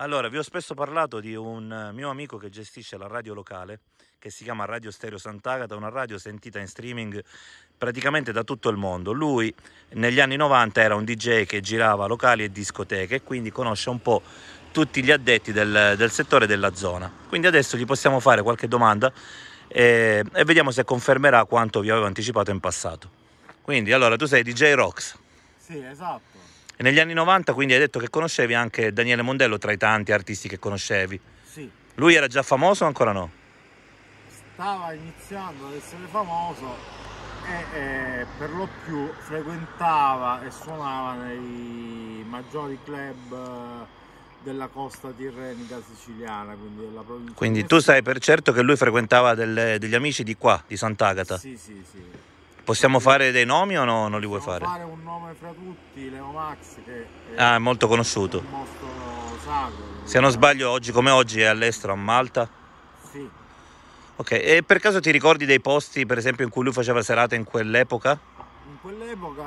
Allora, vi ho spesso parlato di un eh, mio amico che gestisce la radio locale, che si chiama Radio Stereo Sant'Agata, una radio sentita in streaming praticamente da tutto il mondo. Lui negli anni 90 era un DJ che girava locali e discoteche e quindi conosce un po' tutti gli addetti del, del settore della zona. Quindi adesso gli possiamo fare qualche domanda e, eh, e vediamo se confermerà quanto vi avevo anticipato in passato. Quindi, allora, tu sei DJ Rox. Sì, esatto. E negli anni 90 quindi hai detto che conoscevi anche Daniele Mondello tra i tanti artisti che conoscevi. Sì. Lui era già famoso o ancora no? Stava iniziando ad essere famoso e eh, per lo più frequentava e suonava nei maggiori club eh, della costa tirrenica siciliana, quindi della provincia. Quindi tu sai per certo che lui frequentava delle, degli amici di qua, di Sant'Agata? Sì, sì, sì. Possiamo fare dei nomi o no, non li vuoi fare? fare un nome fra tutti, Leo Max, che è, ah, è molto conosciuto. un mostro sacro. Se non sbaglio, oggi come oggi è all'estero, a Malta? Sì. Ok, e per caso ti ricordi dei posti, per esempio, in cui lui faceva serata in quell'epoca? In quell'epoca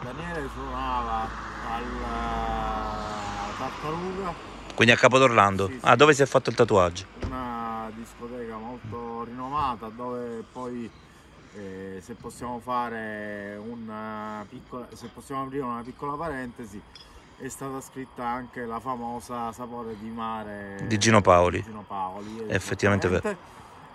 Daniele suonava al eh, Tartaruga. Quindi a Capodorlando? Sì, sì. Ah, dove si è fatto il tatuaggio? Una discoteca molto rinomata dove poi eh, se possiamo fare una eh, piccola se possiamo aprire una piccola parentesi è stata scritta anche la famosa sapore di mare di Gino Paoli, di Gino Paoli effettivamente vero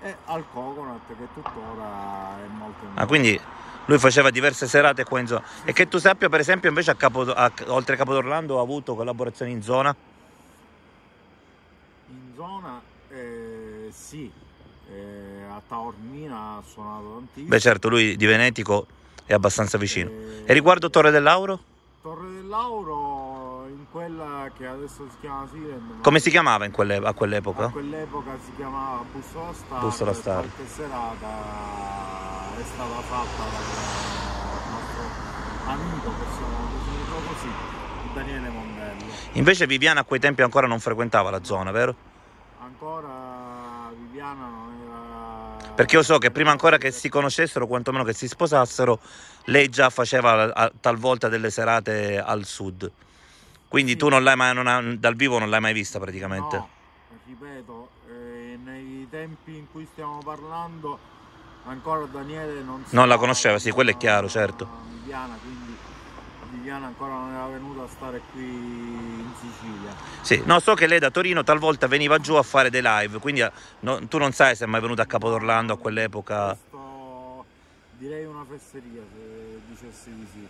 e al Coconut che tuttora è molto ah quindi lui faceva diverse serate qua in zona e che tu sappia per esempio invece a Capo, a, oltre a Capodorlando ha avuto collaborazioni in zona in zona eh, sì eh, a Taormina ha suonato tantissimo. Beh certo, lui di Venetico è abbastanza vicino. E, e riguardo eh, Torre del Lauro? Torre del Lauro, in quella che adesso si chiama Siren. Come si chiamava quelle, a quell'epoca? A quell'epoca si chiamava Bussola Star. Bussola Star. Qualche serata è stata fatta dal nostro amico, possiamo dirlo così, Daniele Mondello. Invece Viviana a quei tempi ancora non frequentava la zona, vero? Ancora lesbiana non era... Perché io so che prima ancora che si conoscessero, quantomeno che si sposassero, lei già faceva eh, talvolta delle serate al sud. Quindi sì. tu non l'hai mai, non ha, dal vivo non l'hai mai vista praticamente. No, ripeto, eh, nei tempi in cui stiamo parlando ancora Daniele non... Non la conosceva, sì, quello è chiaro, certo. Viviana, quindi Viviana ancora non era venuta a stare qui in Sicilia sì, no, so che lei da Torino talvolta veniva giù a fare dei live, quindi eh, no, tu non sai se è mai venuto a Capodorlando a quell'epoca. Questo, direi una fesseria se dicessi di sì.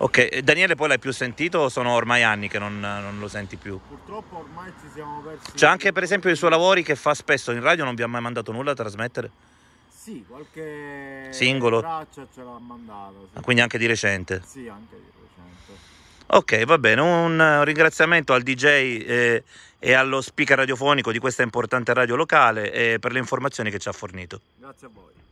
Ok, Daniele poi l'hai più sentito o sono ormai anni che non, non, lo senti più? Purtroppo ormai ci siamo persi... C'è anche per esempio i suoi lavori che fa spesso in radio, non vi ha mai mandato nulla a trasmettere? Sì, qualche Singolo. traccia ce l'ha mandato. Sì. Ah, quindi anche di recente? Sì, anche di recente. Ok, va bene, un ringraziamento al DJ eh, e allo speaker radiofonico di questa importante radio locale eh, per le informazioni che ci ha fornito. Grazie a voi.